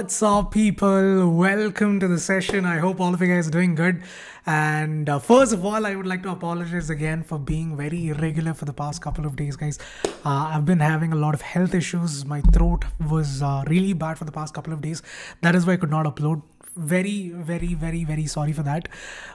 What's up, people? Welcome to the session. I hope all of you guys are doing good. And uh, first of all, I would like to apologize again for being very irregular for the past couple of days, guys. Uh, I've been having a lot of health issues. My throat was uh, really bad for the past couple of days. That is why I could not upload very, very, very, very sorry for that.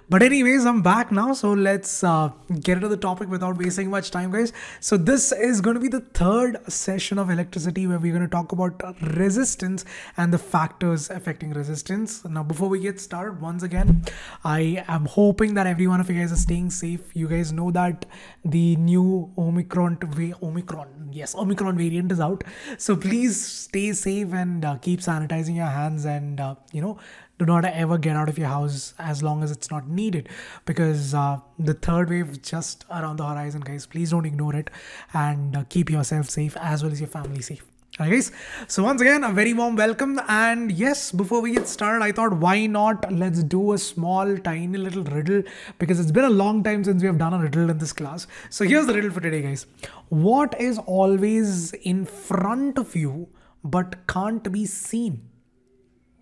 But, anyways, I'm back now. So, let's uh, get into the topic without wasting much time, guys. So, this is going to be the third session of electricity where we're going to talk about resistance and the factors affecting resistance. Now, before we get started, once again, I am hoping that every one of you guys is staying safe. You guys know that the new Omicron, Omicron, yes, Omicron variant is out. So, please stay safe and uh, keep sanitizing your hands and, uh, you know, do not ever get out of your house as long as it's not needed because uh, the third wave just around the horizon guys please don't ignore it and uh, keep yourself safe as well as your family safe Alright guys, so once again, a very warm welcome and yes, before we get started, I thought why not let's do a small tiny little riddle because it's been a long time since we have done a riddle in this class. So here's the riddle for today guys. What is always in front of you but can't be seen?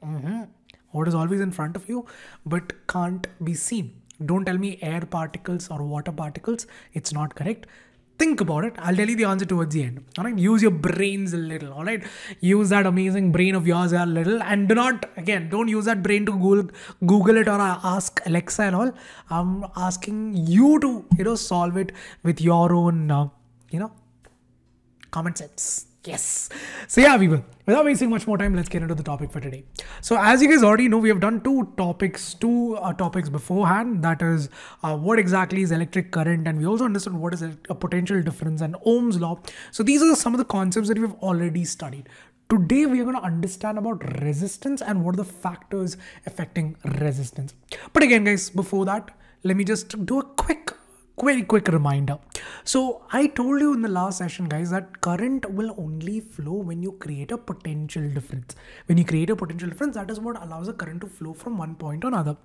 Mm -hmm. What is always in front of you but can't be seen. Don't tell me air particles or water particles. It's not correct. Think about it. I'll tell you the answer towards the end. All right. Use your brains a little. All right. Use that amazing brain of yours a little. And do not, again, don't use that brain to Google, Google it or ask Alexa and all. I'm asking you to, you know, solve it with your own, uh, you know, common sense. Yes. So yeah, people, without wasting much more time, let's get into the topic for today. So as you guys already know, we have done two topics, two uh, topics beforehand. That is uh, what exactly is electric current. And we also understood what is a potential difference and Ohm's law. So these are some of the concepts that we've already studied. Today, we are going to understand about resistance and what are the factors affecting resistance. But again, guys, before that, let me just do a quick very quick reminder. So I told you in the last session guys that current will only flow when you create a potential difference. When you create a potential difference that is what allows the current to flow from one point to another.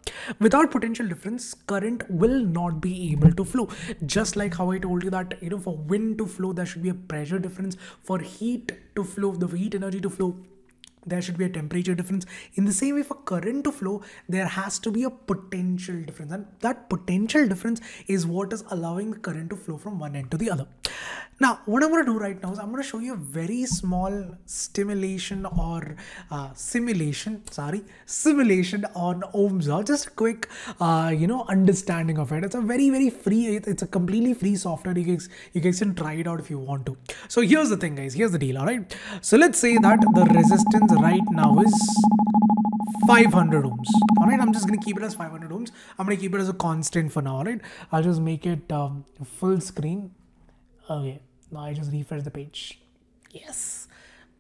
Without potential difference current will not be able to flow. Just like how I told you that you know for wind to flow there should be a pressure difference for heat to flow the heat energy to flow there should be a temperature difference. In the same way for current to flow, there has to be a potential difference. And that potential difference is what is allowing the current to flow from one end to the other. Now, what I'm going to do right now is I'm going to show you a very small stimulation or uh, simulation, sorry, simulation on Ohm's law. Just a quick, uh, you know, understanding of it. It's a very, very free, it's a completely free software. You guys, you guys can try it out if you want to. So here's the thing guys, here's the deal. All right. So let's say that the resistance right now is 500 ohms all right i'm just gonna keep it as 500 ohms i'm gonna keep it as a constant for now all right i'll just make it um, full screen okay now i just refresh the page yes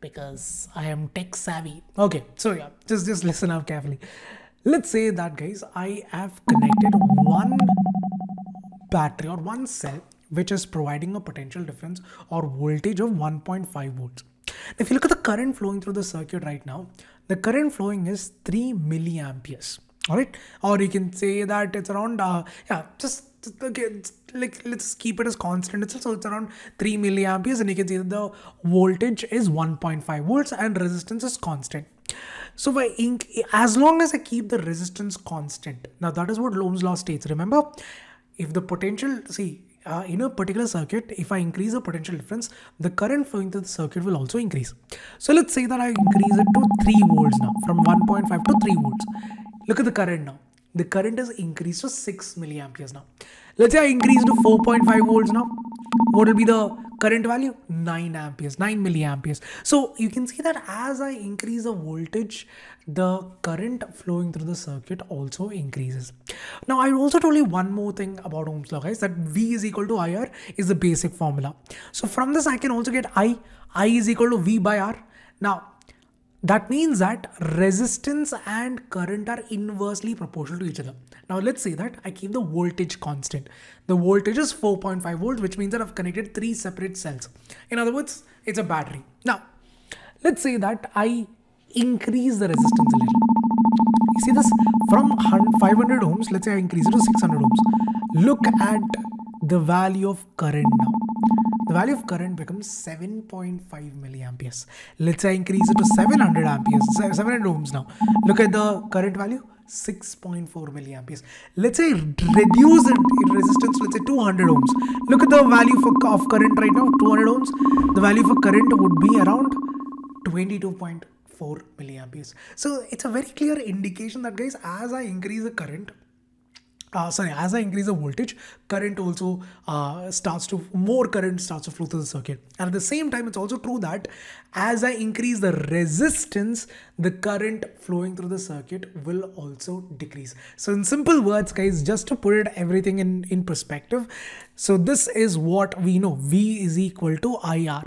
because i am tech savvy okay so yeah just just listen out carefully let's say that guys i have connected one battery or one cell which is providing a potential difference or voltage of 1.5 volts if you look at the current flowing through the circuit right now, the current flowing is 3 milliamperes. All right, or you can say that it's around uh, yeah, just, just okay, like let's keep it as constant It's also, it's around 3 milliamperes, and you can see that the voltage is 1.5 volts and resistance is constant. So by as long as I keep the resistance constant, now that is what Ohm's law states. Remember, if the potential see uh, in a particular circuit, if I increase the potential difference, the current flowing through the circuit will also increase. So let's say that I increase it to 3 volts now, from 1.5 to 3 volts. Look at the current now. The current is increased to 6 milliamperes now. Let's say I increase to 4.5 volts now. What will be the current value 9 amperes 9 milliamperes so you can see that as i increase the voltage the current flowing through the circuit also increases now i also told you one more thing about ohm's law guys that v is equal to ir is the basic formula so from this i can also get i i is equal to v by r now that means that resistance and current are inversely proportional to each other. Now let's say that I keep the voltage constant. The voltage is 4.5 volts, which means that I've connected three separate cells. In other words, it's a battery. Now, let's say that I increase the resistance a little. You see this from 500 ohms, let's say I increase it to 600 ohms. Look at the value of current now the value of current becomes 7.5 milliamperes. Let's say I increase it to 700 amperes, 700 ohms now. Look at the current value, 6.4 milliamperes. Let's say reduce it resistance, let's say 200 ohms. Look at the value for, of current right now, 200 ohms. The value for current would be around 22.4 milliamperes. So it's a very clear indication that guys, as I increase the current, uh, sorry, as I increase the voltage, current also uh, starts to, more current starts to flow through the circuit. And at the same time, it's also true that as I increase the resistance, the current flowing through the circuit will also decrease. So in simple words, guys, just to put it everything in, in perspective. So this is what we know, V is equal to IR.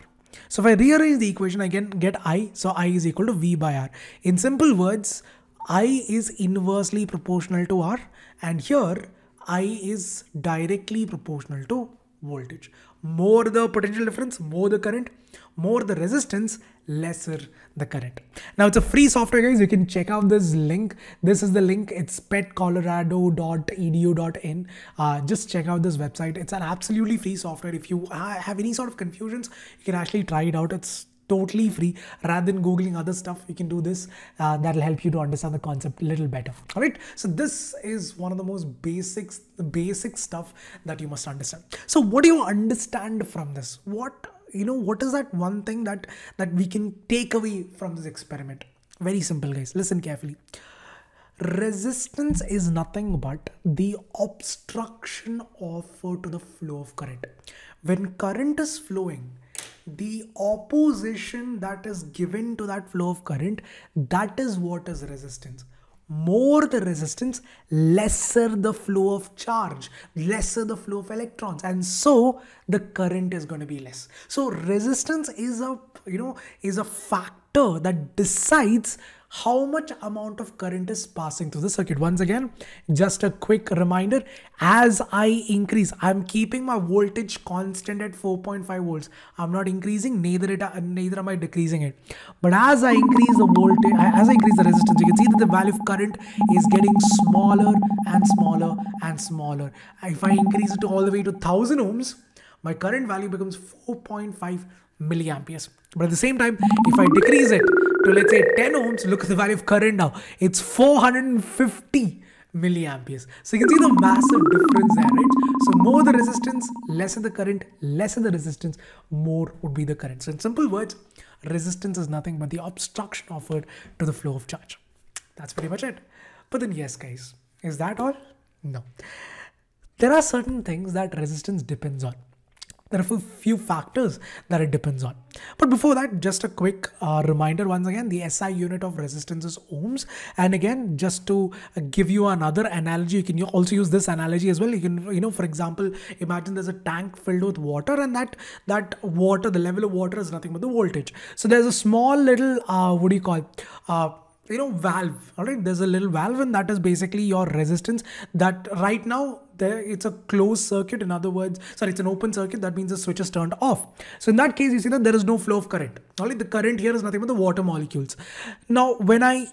So if I rearrange the equation, I can get I. So I is equal to V by R. In simple words, I is inversely proportional to R and here I is directly proportional to voltage. More the potential difference, more the current, more the resistance, lesser the current. Now it's a free software guys, you can check out this link. This is the link, it's petcolorado.edu.in. Uh, just check out this website. It's an absolutely free software. If you uh, have any sort of confusions, you can actually try it out. It's totally free. Rather than Googling other stuff, you can do this. Uh, that'll help you to understand the concept a little better. All right. So this is one of the most basic, basic stuff that you must understand. So what do you understand from this? What you know what is that one thing that that we can take away from this experiment very simple guys listen carefully resistance is nothing but the obstruction offered to the flow of current when current is flowing the opposition that is given to that flow of current that is what is resistance more the resistance lesser the flow of charge lesser the flow of electrons and so the current is going to be less so resistance is a you know is a factor that decides how much amount of current is passing through the circuit. Once again, just a quick reminder, as I increase, I'm keeping my voltage constant at 4.5 volts. I'm not increasing, neither it neither am I decreasing it. But as I increase the voltage, as I increase the resistance, you can see that the value of current is getting smaller and smaller and smaller. If I increase it all the way to 1000 ohms, my current value becomes 4.5 milliamperes. But at the same time, if I decrease it, to let's say 10 ohms, look at the value of current now. It's 450 milliamperes. So you can see the massive difference there, right? So more the resistance, less of the current, Less of the resistance, more would be the current. So in simple words, resistance is nothing but the obstruction offered to the flow of charge. That's pretty much it. But then yes, guys, is that all? No. There are certain things that resistance depends on there are a few factors that it depends on. But before that, just a quick uh, reminder once again, the SI unit of resistance is ohms. And again, just to uh, give you another analogy, you can also use this analogy as well. You can, you know, for example, imagine there's a tank filled with water and that that water, the level of water is nothing but the voltage. So there's a small little, uh, what do you call it? Uh, you know valve all right there's a little valve and that is basically your resistance that right now there it's a closed circuit in other words sorry it's an open circuit that means the switch is turned off so in that case you see that there is no flow of current all right the current here is nothing but the water molecules now when i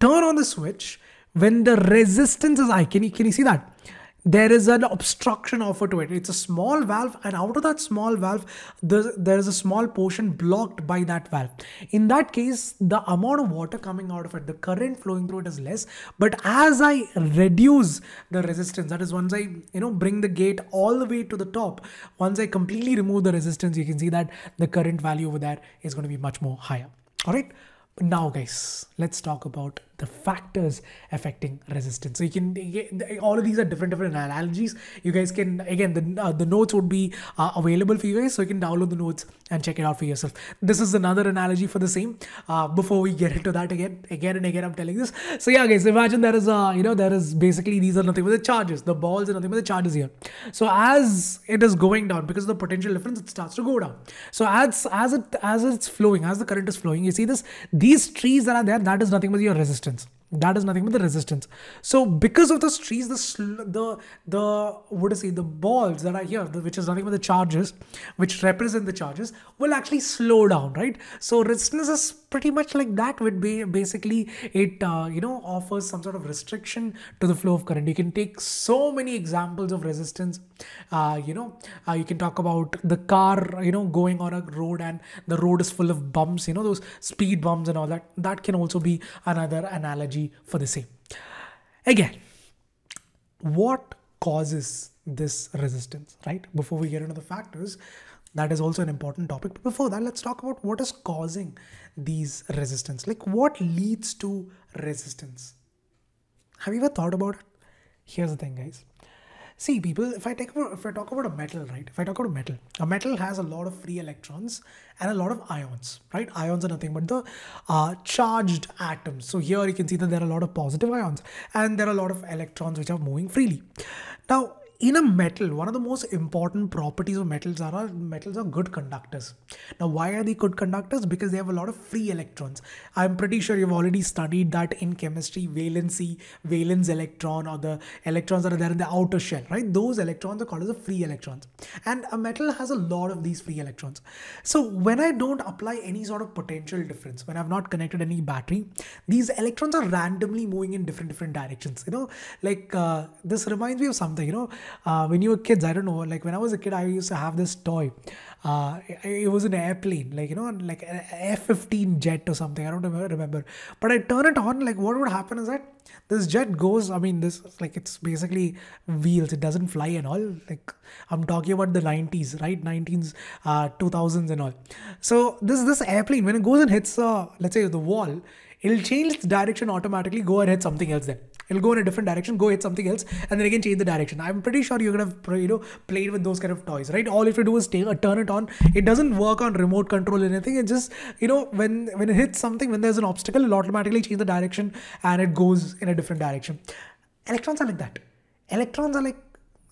turn on the switch when the resistance is high can you can you see that there is an obstruction offered to it. It's a small valve, and out of that small valve, there is a small portion blocked by that valve. In that case, the amount of water coming out of it, the current flowing through it is less. But as I reduce the resistance, that is once I you know bring the gate all the way to the top, once I completely remove the resistance, you can see that the current value over there is going to be much more higher. All right. now, guys, let's talk about the factors affecting resistance. So you can all of these are different different analogies. You guys can again the uh, the notes would be uh, available for you guys, so you can download the notes and check it out for yourself. This is another analogy for the same. Uh, before we get into that again, again and again, I'm telling this. So yeah, guys, imagine there is a you know there is basically these are nothing but the charges. The balls are nothing but the charges here. So as it is going down because the potential difference, it starts to go down. So as as it as it's flowing, as the current is flowing, you see this these trees that are there, that is nothing but your resistance resistance that is nothing but the resistance so because of the trees the the the what is it the balls that are here the, which is nothing but the charges which represent the charges will actually slow down right so resistance is pretty much like that would be basically it uh, you know offers some sort of restriction to the flow of current you can take so many examples of resistance uh, you know uh, you can talk about the car you know going on a road and the road is full of bumps you know those speed bumps and all that that can also be another analogy for the same again what causes this resistance right before we get into the factors that is also an important topic but before that let's talk about what is causing these resistance like what leads to resistance have you ever thought about it here's the thing guys see people if i take if i talk about a metal right if i talk about a metal a metal has a lot of free electrons and a lot of ions right ions are nothing but the uh, charged atoms so here you can see that there are a lot of positive ions and there are a lot of electrons which are moving freely now in a metal, one of the most important properties of metals are metals are good conductors. Now, why are they good conductors? Because they have a lot of free electrons. I'm pretty sure you've already studied that in chemistry, valency, valence electron, or the electrons that are there in the outer shell, right? Those electrons are called as free electrons. And a metal has a lot of these free electrons. So when I don't apply any sort of potential difference, when I've not connected any battery, these electrons are randomly moving in different different directions. You know, like uh, this reminds me of something. You know uh, when you were kids i don't know like when i was a kid i used to have this toy uh, it, it, was an airplane like you know like an f-15 jet or something i don't remember but i turn it on like what would happen is that this jet goes i mean this like it's basically wheels it doesn't fly and all like i'm talking about the 90s right 19s uh, 2000s and all so this this airplane when it goes and hits uh, let's say the wall it'll change its direction automatically go and hit something else then it'll go in a different direction go hit something else and then again change the direction i'm pretty sure you're gonna have you know played with those kind of toys right all if you do is take, uh, turn it on it doesn't work on remote control or anything it just you know when when it hits something when there's an obstacle it'll automatically change the direction and it goes in a different direction electrons are like that electrons are like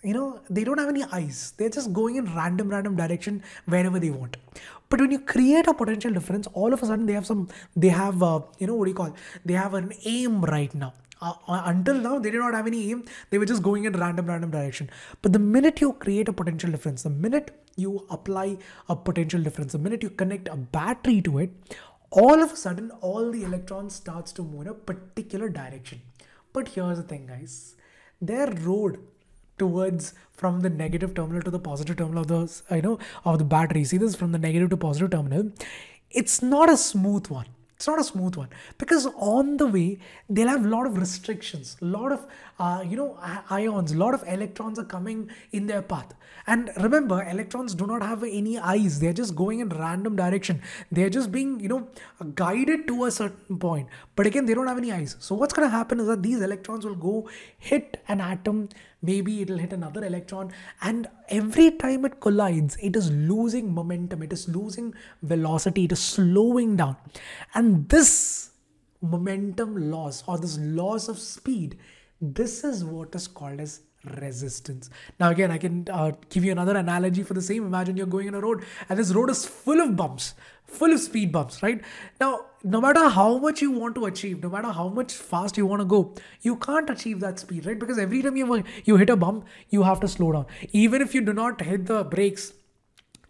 you know they don't have any eyes they're just going in random random direction wherever they want but when you create a potential difference all of a sudden they have some they have uh, you know what do you call they have an aim right now uh, uh, until now they did not have any aim they were just going in random random direction but the minute you create a potential difference the minute you apply a potential difference the minute you connect a battery to it all of a sudden all the electrons starts to move in a particular direction but here's the thing guys their road towards from the negative terminal to the positive terminal of the you know of the battery see this from the negative to positive terminal it's not a smooth one it's not a smooth one because on the way they'll have a lot of restrictions a lot of uh, you know ions a lot of electrons are coming in their path and remember electrons do not have any eyes they're just going in random direction they're just being you know guided to a certain point but again they don't have any eyes so what's going to happen is that these electrons will go hit an atom maybe it'll hit another electron and every time it collides it is losing momentum it is losing velocity it is slowing down and this momentum loss or this loss of speed this is what is called as resistance now again i can uh, give you another analogy for the same imagine you're going on a road and this road is full of bumps full of speed bumps right now no matter how much you want to achieve, no matter how much fast you want to go, you can't achieve that speed, right? Because every time you you hit a bump, you have to slow down. Even if you do not hit the brakes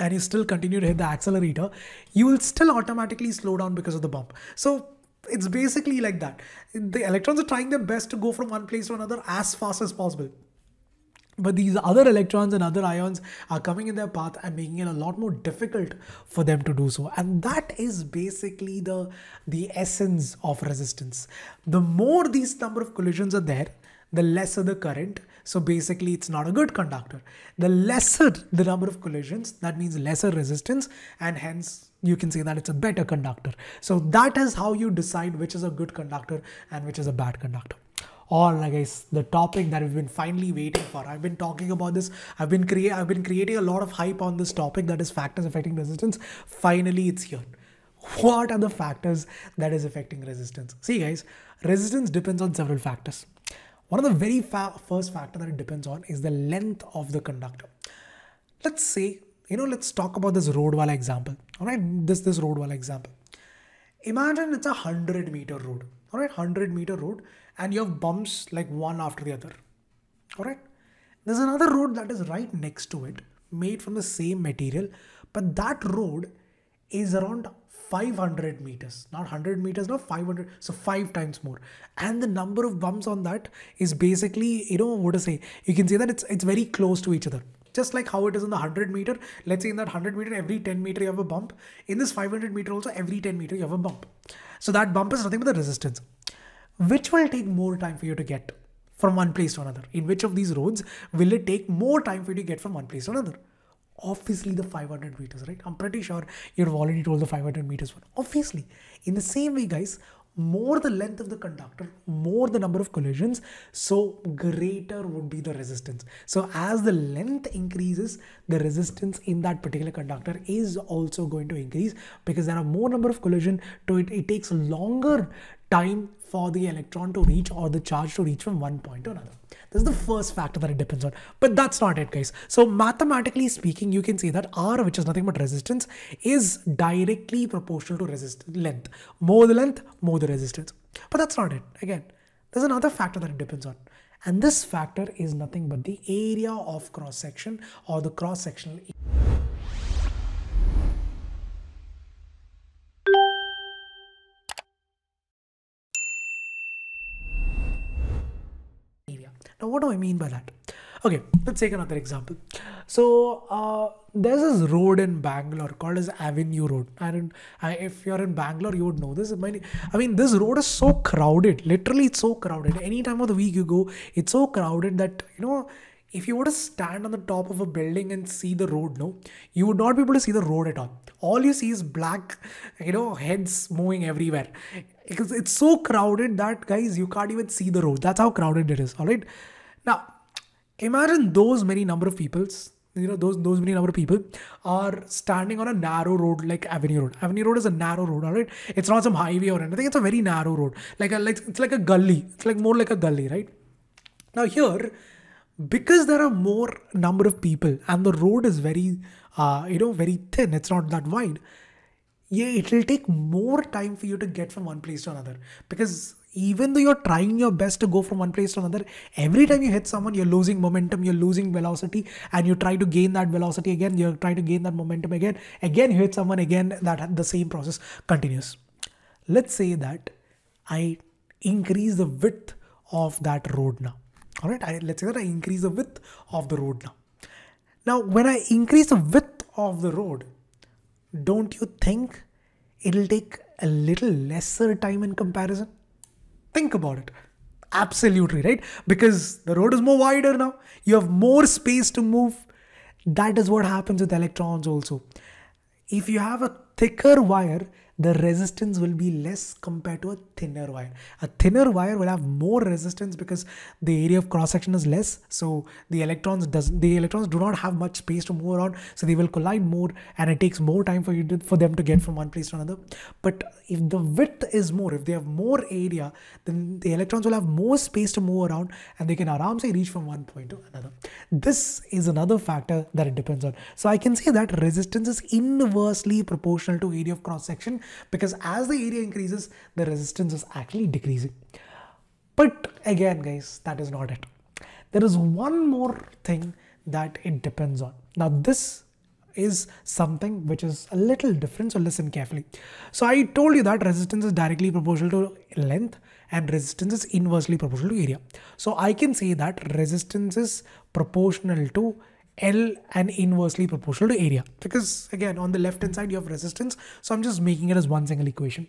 and you still continue to hit the accelerator, you will still automatically slow down because of the bump. So it's basically like that. The electrons are trying their best to go from one place to another as fast as possible but these other electrons and other ions are coming in their path and making it a lot more difficult for them to do so and that is basically the the essence of resistance the more these number of collisions are there the lesser the current so basically it's not a good conductor the lesser the number of collisions that means lesser resistance and hence you can say that it's a better conductor so that is how you decide which is a good conductor and which is a bad conductor or I guess the topic that we've been finally waiting for. I've been talking about this. I've been create I've been creating a lot of hype on this topic that is factors affecting resistance. Finally, it's here. What are the factors that is affecting resistance? See guys, resistance depends on several factors. One of the very fa first factor that it depends on is the length of the conductor. Let's say, you know, let's talk about this road wall example. All right, this this road wall example. Imagine it's a 100 meter road all right, 100 meter road, and you have bumps like one after the other, all right. There's another road that is right next to it, made from the same material, but that road is around 500 meters, not 100 meters, not 500, so five times more. And the number of bumps on that is basically, you know, what to say. You can see that it's it's very close to each other just like how it is in the 100 meter let's say in that 100 meter every 10 meter you have a bump in this 500 meter also every 10 meter you have a bump so that bump is nothing but the resistance which will take more time for you to get from one place to another in which of these roads will it take more time for you to get from one place to another obviously the 500 meters right i'm pretty sure you've already told the 500 meters one obviously in the same way guys more the length of the conductor, more the number of collisions, so greater would be the resistance. So as the length increases, the resistance in that particular conductor is also going to increase because there are more number of collision to it. It takes longer time for the electron to reach or the charge to reach from one point to another. This is the first factor that it depends on. But that's not it, guys. So mathematically speaking, you can say that R, which is nothing but resistance, is directly proportional to resist length. More the length, more the resistance. But that's not it. Again, there's another factor that it depends on. And this factor is nothing but the area of cross section or the cross sectional. what do I mean by that? Okay, let's take another example. So uh, there's this road in Bangalore called as Avenue Road. And uh, if you're in Bangalore, you would know this. I mean, this road is so crowded. Literally, it's so crowded. Any time of the week you go, it's so crowded that, you know, if you were to stand on the top of a building and see the road, no, you would not be able to see the road at all. All you see is black, you know, heads moving everywhere. Because it's so crowded that, guys, you can't even see the road. That's how crowded it is, all right? Now, imagine those many number of peoples you know those those many number of people are standing on a narrow road like avenue road avenue road is a narrow road all right it's not some highway or anything it's a very narrow road like a like it's like a gully it's like more like a gully right now here because there are more number of people and the road is very uh, you know very thin it's not that wide yeah it'll take more time for you to get from one place to another because even though you're trying your best to go from one place to another every time you hit someone you're losing momentum you're losing velocity and you try to gain that velocity again you are trying to gain that momentum again again you hit someone again that the same process continues let's say that i increase the width of that road now all right I, let's say that i increase the width of the road now now when i increase the width of the road don't you think it'll take a little lesser time in comparison Think about it. Absolutely, right? Because the road is more wider now. You have more space to move. That is what happens with electrons also. If you have a thicker wire, the resistance will be less compared to a thinner wire. A thinner wire will have more resistance because the area of cross section is less. So the electrons does the electrons do not have much space to move around. So they will collide more and it takes more time for you to, for them to get from one place to another. But if the width is more, if they have more area, then the electrons will have more space to move around and they can aramse reach from one point to another. This is another factor that it depends on. So I can say that resistance is inversely proportional to area of cross section because as the area increases, the resistance is actually decreasing. But again, guys, that is not it. There is one more thing that it depends on. Now, this is something which is a little different, so listen carefully. So, I told you that resistance is directly proportional to length and resistance is inversely proportional to area. So, I can say that resistance is proportional to L and inversely proportional to area because again on the left hand side you have resistance so I'm just making it as one single equation.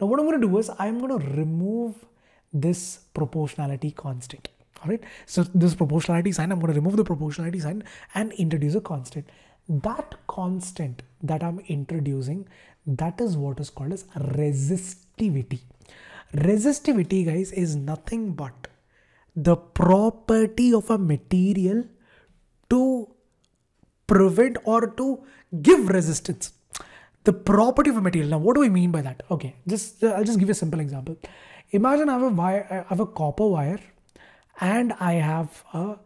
Now what I'm going to do is I'm going to remove this proportionality constant. All right. So this proportionality sign, I'm going to remove the proportionality sign and introduce a constant. That constant that I'm introducing, that is what is called as resistivity. Resistivity, guys, is nothing but the property of a material to prevent or to give resistance. The property of a material. Now, what do I mean by that? Okay, just uh, I'll just give you a simple example. Imagine I have a wire, I have a copper wire, and I have a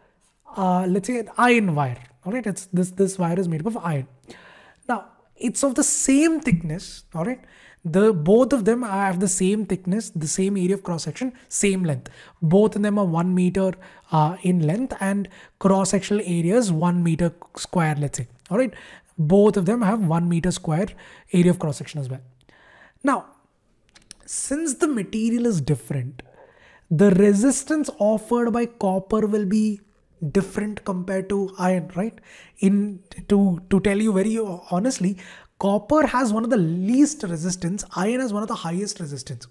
uh, let's say an iron wire. All right, it's this this wire is made up of iron. Now it's of the same thickness. All right, the both of them have the same thickness, the same area of cross section, same length. Both of them are one meter uh, in length and cross-sectional areas 1 meter square, let's say. All right. Both of them have 1 meter square area of cross-section as well. Now, since the material is different, the resistance offered by copper will be different compared to iron, right? In to to tell you very honestly, copper has one of the least resistance, iron has one of the highest resistance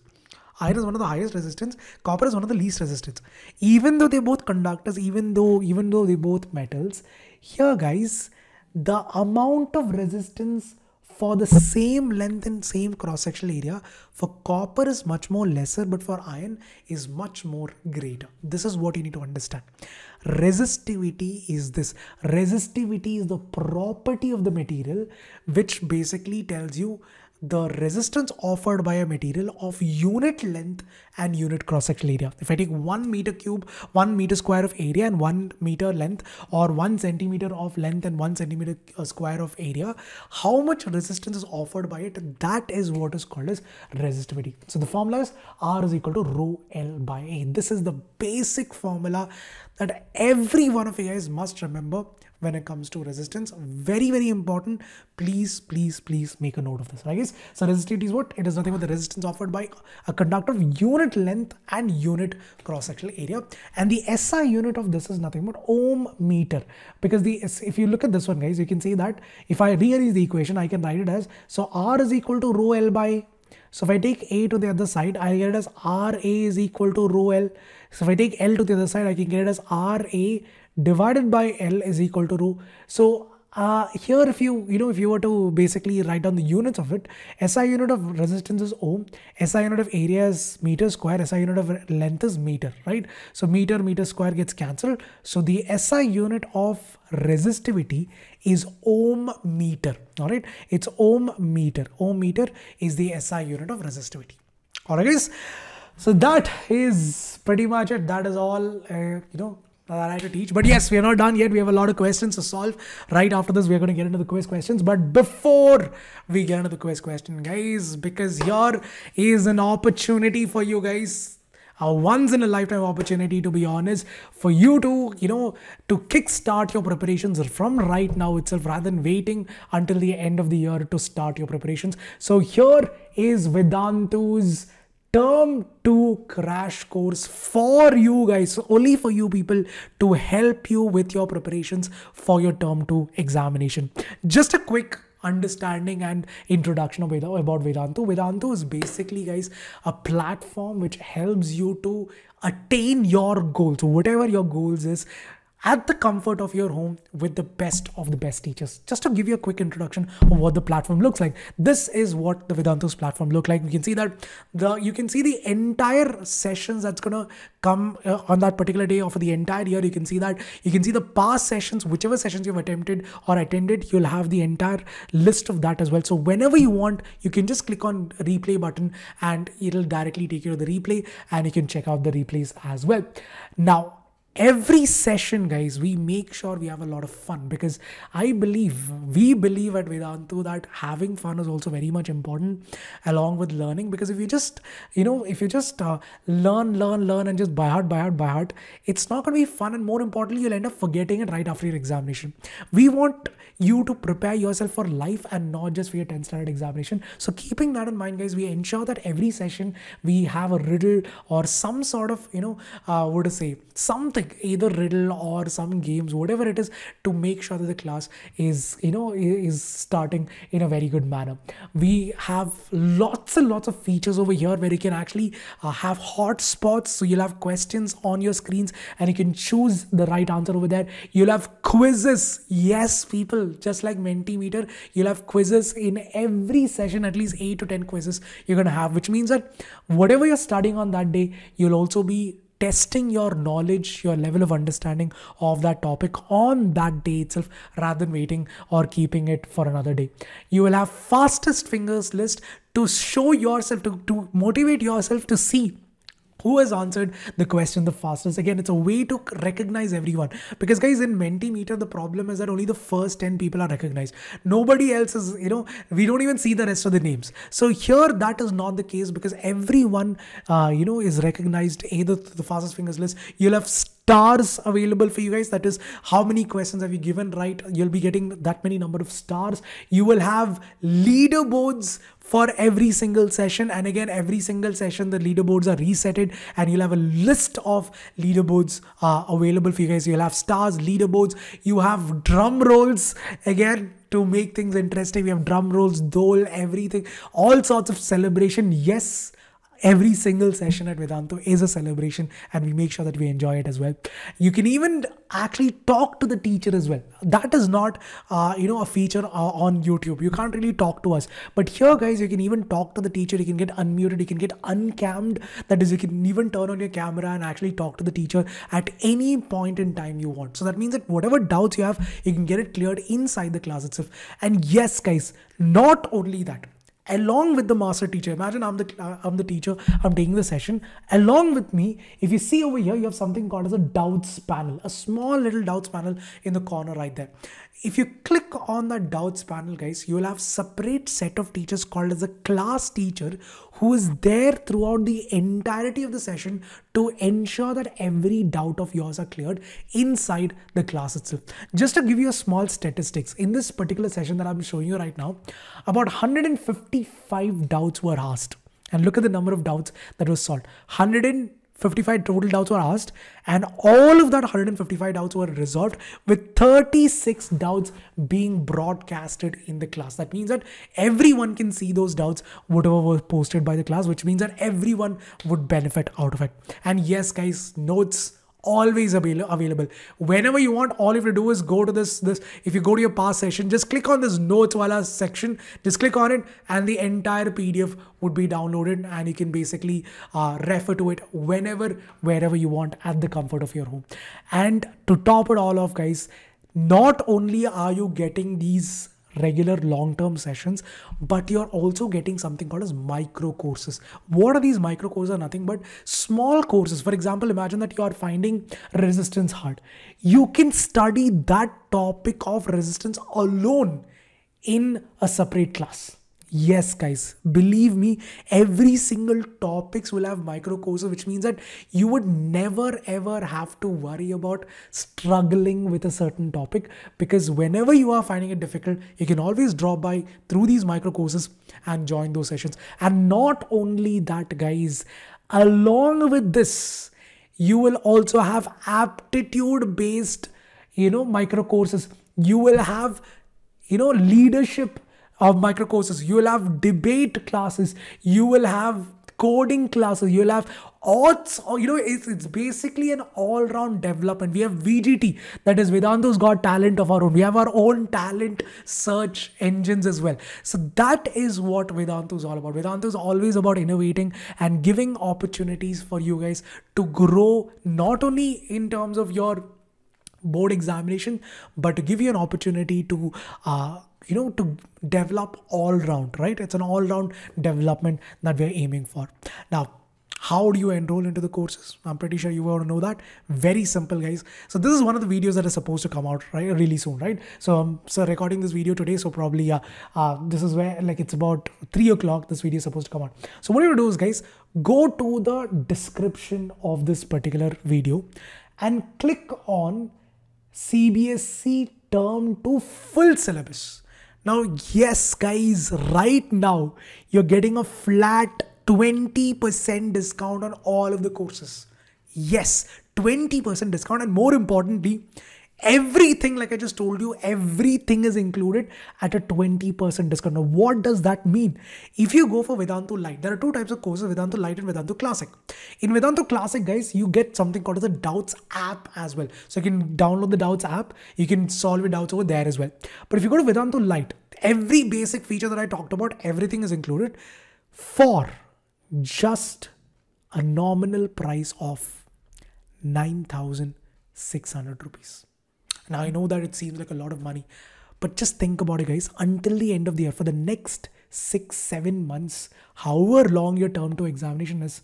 iron is one of the highest resistance copper is one of the least resistance even though they're both conductors even though even though they're both metals here guys the amount of resistance for the same length and same cross-sectional area for copper is much more lesser but for iron is much more greater this is what you need to understand resistivity is this resistivity is the property of the material which basically tells you the resistance offered by a material of unit length and unit cross-sectional area. If I take one meter cube, one meter square of area and one meter length or one centimeter of length and one centimeter uh, square of area, how much resistance is offered by it? That is what is called as resistivity. So the formula is R is equal to rho L by A. This is the basic formula that every one of you guys must remember when it comes to resistance. Very, very important. Please, please, please make a note of this, right guys? So resistivity is what? It is nothing but the resistance offered by a conductor of unit length and unit cross-sectional area. And the SI unit of this is nothing but ohm meter. Because the if you look at this one, guys, you can see that if I rearrange the equation, I can write it as, so R is equal to rho L by so if I take A to the other side, I get it as RA is equal to rho L. So if I take L to the other side, I can get it as RA divided by L is equal to rho. So uh, here if you you know if you were to basically write down the units of it SI unit of resistance is ohm SI unit of area is meter square SI unit of length is meter right so meter meter square gets cancelled so the SI unit of resistivity is ohm meter all right it's ohm meter ohm meter is the SI unit of resistivity all right guys so that is pretty much it that is all uh, you know that I had to teach. But yes, we are not done yet. We have a lot of questions to solve. Right after this, we are going to get into the quiz questions. But before we get into the quiz question, guys, because here is an opportunity for you guys a once in a lifetime opportunity to be honest for you to you know to kickstart your preparations from right now itself rather than waiting until the end of the year to start your preparations so here is vedantu's term 2 crash course for you guys only for you people to help you with your preparations for your term 2 examination just a quick understanding and introduction of Vedanta, about Vedantu, Vedantu is basically, guys, a platform which helps you to attain your goals. So whatever your goals is, at the comfort of your home with the best of the best teachers. Just to give you a quick introduction of what the platform looks like, this is what the Vedantus platform look like. You can see that the you can see the entire sessions that's gonna come uh, on that particular day or for the entire year. You can see that you can see the past sessions, whichever sessions you've attempted or attended, you'll have the entire list of that as well. So whenever you want, you can just click on replay button and it'll directly take you to the replay and you can check out the replays as well. Now every session guys we make sure we have a lot of fun because i believe we believe at vedantu that having fun is also very much important along with learning because if you just you know if you just uh, learn learn learn and just by heart by heart by heart it's not going to be fun and more importantly you'll end up forgetting it right after your examination we want you to prepare yourself for life and not just for your 10th standard examination so keeping that in mind guys we ensure that every session we have a riddle or some sort of you know uh, what to say something either riddle or some games whatever it is to make sure that the class is you know is starting in a very good manner we have lots and lots of features over here where you can actually uh, have hot spots so you'll have questions on your screens and you can choose the right answer over there you'll have quizzes yes people just like mentimeter you'll have quizzes in every session at least 8 to 10 quizzes you're going to have which means that whatever you're studying on that day you'll also be testing your knowledge, your level of understanding of that topic on that day itself rather than waiting or keeping it for another day. You will have fastest fingers list to show yourself, to, to motivate yourself to see who has answered the question the fastest again it's a way to recognize everyone because guys in mentimeter the problem is that only the first 10 people are recognized nobody else is you know we don't even see the rest of the names so here that is not the case because everyone uh, you know is recognized either the fastest fingers list you'll have stars available for you guys. That is how many questions have you given right? You'll be getting that many number of stars. You will have leaderboards for every single session. And again, every single session, the leaderboards are resetted and you'll have a list of leaderboards uh, available for you guys. You'll have stars, leaderboards, you have drum rolls again to make things interesting. We have drum rolls, dole, everything, all sorts of celebration. Yes, every single session at Vedantu is a celebration and we make sure that we enjoy it as well. You can even actually talk to the teacher as well. That is not, uh, you know, a feature uh, on YouTube. You can't really talk to us. But here, guys, you can even talk to the teacher. You can get unmuted. You can get uncammed. That is, you can even turn on your camera and actually talk to the teacher at any point in time you want. So that means that whatever doubts you have, you can get it cleared inside the class itself. And yes, guys, not only that, along with the master teacher. Imagine I'm the uh, I'm the teacher. I'm taking the session along with me. If you see over here, you have something called as a doubts panel, a small little doubts panel in the corner right there. If you click on that doubts panel, guys, you will have separate set of teachers called as a class teacher who is there throughout the entirety of the session to ensure that every doubt of yours are cleared inside the class itself. Just to give you a small statistics, in this particular session that I'm showing you right now, about 155 doubts were asked. And look at the number of doubts that was solved. 100 55 total doubts were asked and all of that 155 doubts were resolved with 36 doubts being broadcasted in the class that means that everyone can see those doubts whatever was posted by the class which means that everyone would benefit out of it and yes guys notes always avail- available whenever you want all you have to do is go to this this if you go to your past session just click on this notes wala section just click on it and the entire pdf would be downloaded and you can basically uh, refer to it whenever wherever you want at the comfort of your home and to top it all off guys not only are you getting these regular long-term sessions but you're also getting something called as micro courses what are these micro courses are nothing but small courses for example imagine that you are finding resistance hard you can study that topic of resistance alone in a separate class yes guys believe me every single topics will have micro courses which means that you would never ever have to worry about struggling with a certain topic because whenever you are finding it difficult you can always drop by through these micro courses and join those sessions and not only that guys along with this you will also have aptitude based you know micro courses you will have you know leadership of micro courses you will have debate classes you will have coding classes you'll have odds oh, you know it's, it's basically an all-round development we have vgt that is vedantu's got talent of our own we have our own talent search engines as well so that is what vedantu is all about vedantu is always about innovating and giving opportunities for you guys to grow not only in terms of your board examination but to give you an opportunity to uh, you know to develop all round right it's an all round development that we're aiming for now how do you enroll into the courses i'm pretty sure you want to know that very simple guys so this is one of the videos that is supposed to come out right really soon right so i'm um, so recording this video today so probably uh, uh, this is where like it's about three o'clock this video is supposed to come out so what you do is guys go to the description of this particular video and click on cbsc term to full syllabus now, yes, guys, right now you're getting a flat 20% discount on all of the courses. Yes, 20% discount, and more importantly, everything like i just told you everything is included at a 20% discount now what does that mean if you go for vedantu light there are two types of courses vedantu light and vedantu classic in vedantu classic guys you get something called as the doubts app as well so you can download the doubts app you can solve your doubts over there as well but if you go to vedantu light every basic feature that i talked about everything is included for just a nominal price of 9600 rupees and I know that it seems like a lot of money, but just think about it, guys. Until the end of the year, for the next six, seven months, however long your term two examination is,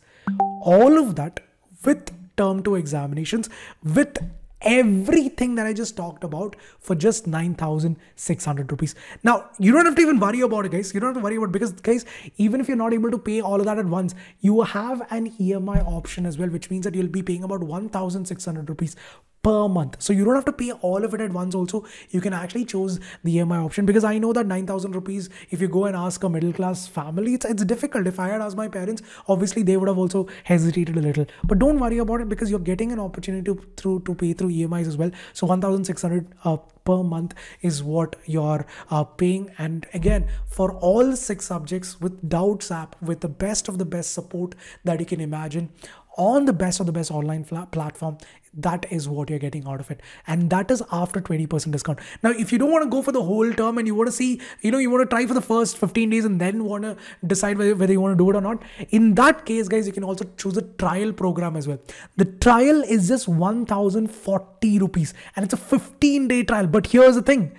all of that with term two examinations, with everything that I just talked about for just 9,600 rupees. Now, you don't have to even worry about it, guys. You don't have to worry about because, guys, even if you're not able to pay all of that at once, you have an EMI option as well, which means that you'll be paying about 1,600 rupees per month. So you don't have to pay all of it at once also. You can actually choose the EMI option because I know that 9,000 rupees, if you go and ask a middle class family, it's, it's difficult. If I had asked my parents, obviously they would have also hesitated a little. But don't worry about it because you're getting an opportunity to, through, to pay through EMIs as well. So 1,600 uh, per month is what you're uh, paying. And again, for all six subjects with Doubts SAP, with the best of the best support that you can imagine, on the best of the best online platform that is what you're getting out of it and that is after 20% discount now if you don't want to go for the whole term and you want to see you know you want to try for the first 15 days and then want to decide whether, whether you want to do it or not in that case guys you can also choose a trial program as well the trial is just 1040 rupees and it's a 15 day trial but here's the thing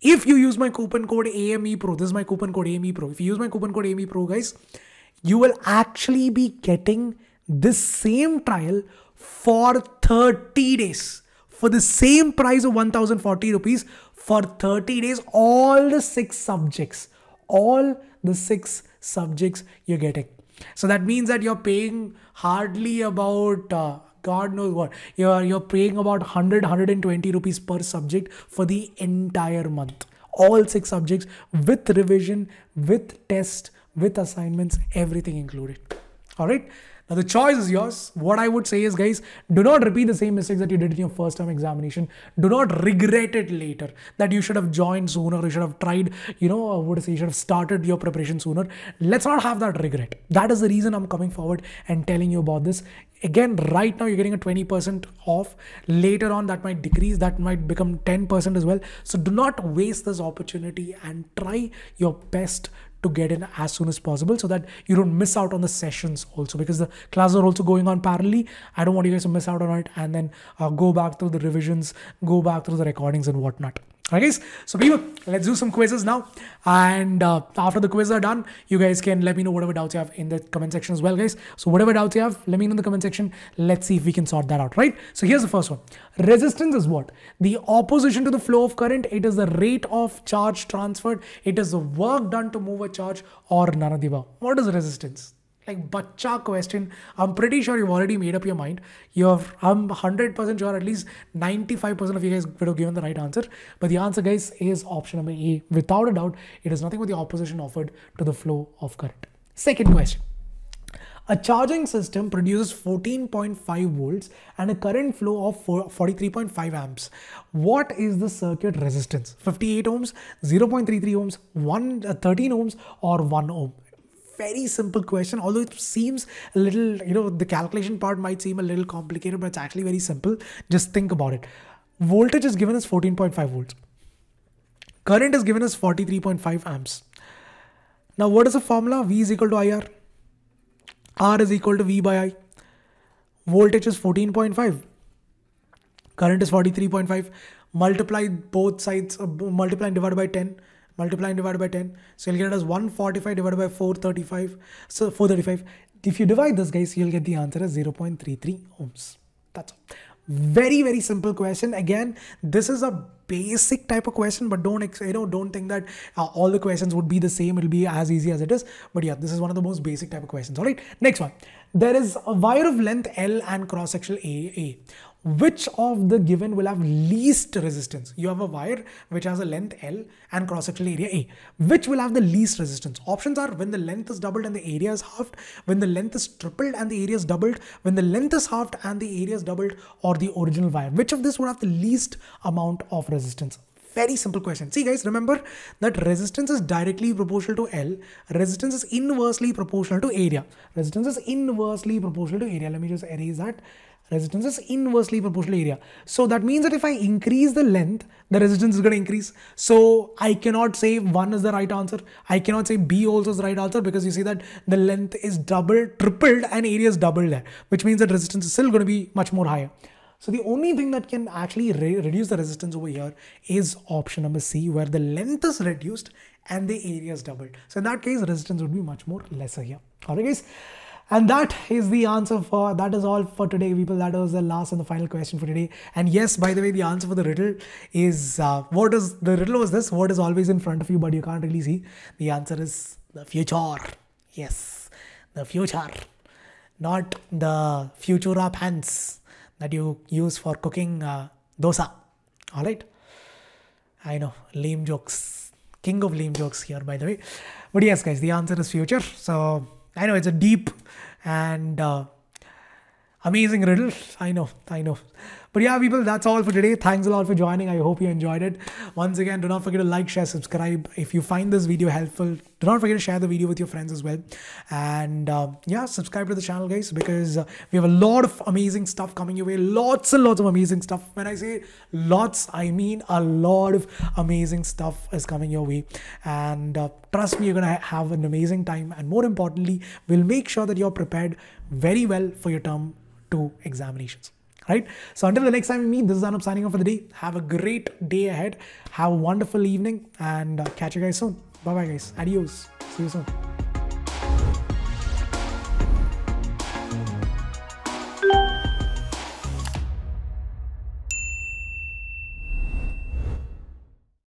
if you use my coupon code AME Pro, this is my coupon code AME Pro. If you use my coupon code AME Pro, guys, you will actually be getting this same trial for 30 days for the same price of 1040 rupees for 30 days all the six subjects all the six subjects you're getting so that means that you're paying hardly about uh, god knows what you're you're paying about 100 120 rupees per subject for the entire month all six subjects with revision with test with assignments everything included all right now the choice is yours. What I would say is guys, do not repeat the same mistakes that you did in your first term examination. Do not regret it later that you should have joined sooner. You should have tried, you know, I uh, would say you should have started your preparation sooner. Let's not have that regret. That is the reason I'm coming forward and telling you about this again right now you're getting a 20% off later on that might decrease that might become 10% as well so do not waste this opportunity and try your best to get in as soon as possible so that you don't miss out on the sessions also because the classes are also going on parallelly. I don't want you guys to miss out on it and then uh, go back through the revisions, go back through the recordings and whatnot. Alright guys, so people, let's do some quizzes now. And uh, after the quizzes are done, you guys can let me know whatever doubts you have in the comment section as well, guys. So whatever doubts you have, let me know in the comment section. Let's see if we can sort that out, right? So here's the first one. Resistance is what? The opposition to the flow of current. It is the rate of charge transferred. It is the work done to move a charge or none of the above. What is resistance? like bacha question i'm pretty sure you've already made up your mind you're i'm 100% sure at least 95% of you guys would have given the right answer but the answer guys is option number a without a doubt it is nothing but the opposition offered to the flow of current second question a charging system produces 14.5 volts and a current flow of 43.5 amps. What is the circuit resistance? 58 ohms, 0.33 ohms, 1, uh, 13 ohms or 1 ohm? very simple question, although it seems a little, you know, the calculation part might seem a little complicated, but it's actually very simple. Just think about it. Voltage is given as 14.5 volts. Current is given as 43.5 amps. Now, what is the formula? V is equal to IR. R is equal to V by I. Voltage is 14.5. Current is 43.5. Multiply both sides, uh, multiply and divide by 10. Multiplying and by 10. So you'll get as 145 divided by 435. So 435. If you divide this, guys, you'll get the answer as 0.33 ohms. That's all. Very, very simple question. Again, this is a basic type of question but don't you know don't think that uh, all the questions would be the same it'll be as easy as it is but yeah this is one of the most basic type of questions all right next one there is a wire of length l and cross sectional a a which of the given will have least resistance? You have a wire which has a length L and cross-sectional area A. Which will have the least resistance? Options are when the length is doubled and the area is halved, when the length is tripled and the area is doubled, when the length is halved and the area is doubled, or the original wire. Which of this would have the least amount of resistance? Very simple question. See guys, remember that resistance is directly proportional to L. Resistance is inversely proportional to area. Resistance is inversely proportional to area. Let me just erase that resistance is inversely proportional area. So that means that if I increase the length, the resistance is going to increase. So I cannot say 1 is the right answer. I cannot say B also is the right answer because you see that the length is doubled, tripled and area is doubled there, which means that resistance is still going to be much more higher. So the only thing that can actually re reduce the resistance over here is option number C where the length is reduced and the area is doubled. So in that case, resistance would be much more lesser here. All right, guys. And that is the answer for, that is all for today, people. That was the last and the final question for today. And yes, by the way, the answer for the riddle is, uh, what is, the riddle was this, what is always in front of you, but you can't really see. The answer is the future. Yes, the future. Not the Futura pans that you use for cooking uh, dosa. All right. I know, lame jokes. King of lame jokes here, by the way. But yes, guys, the answer is future. So I know it's a deep and uh, amazing riddles. I know, I know. But yeah, people, that's all for today. Thanks a lot for joining. I hope you enjoyed it. Once again, do not forget to like, share, subscribe. If you find this video helpful, do not forget to share the video with your friends as well. And uh, yeah, subscribe to the channel, guys, because uh, we have a lot of amazing stuff coming your way. Lots and lots of amazing stuff. When I say lots, I mean a lot of amazing stuff is coming your way. And uh, trust me, you're going to have an amazing time. And more importantly, we'll make sure that you're prepared very well for your term to examinations right? So until the next time we meet, this is Anup signing off for the day. Have a great day ahead. Have a wonderful evening and uh, catch you guys soon. Bye bye guys. Adios. See you soon.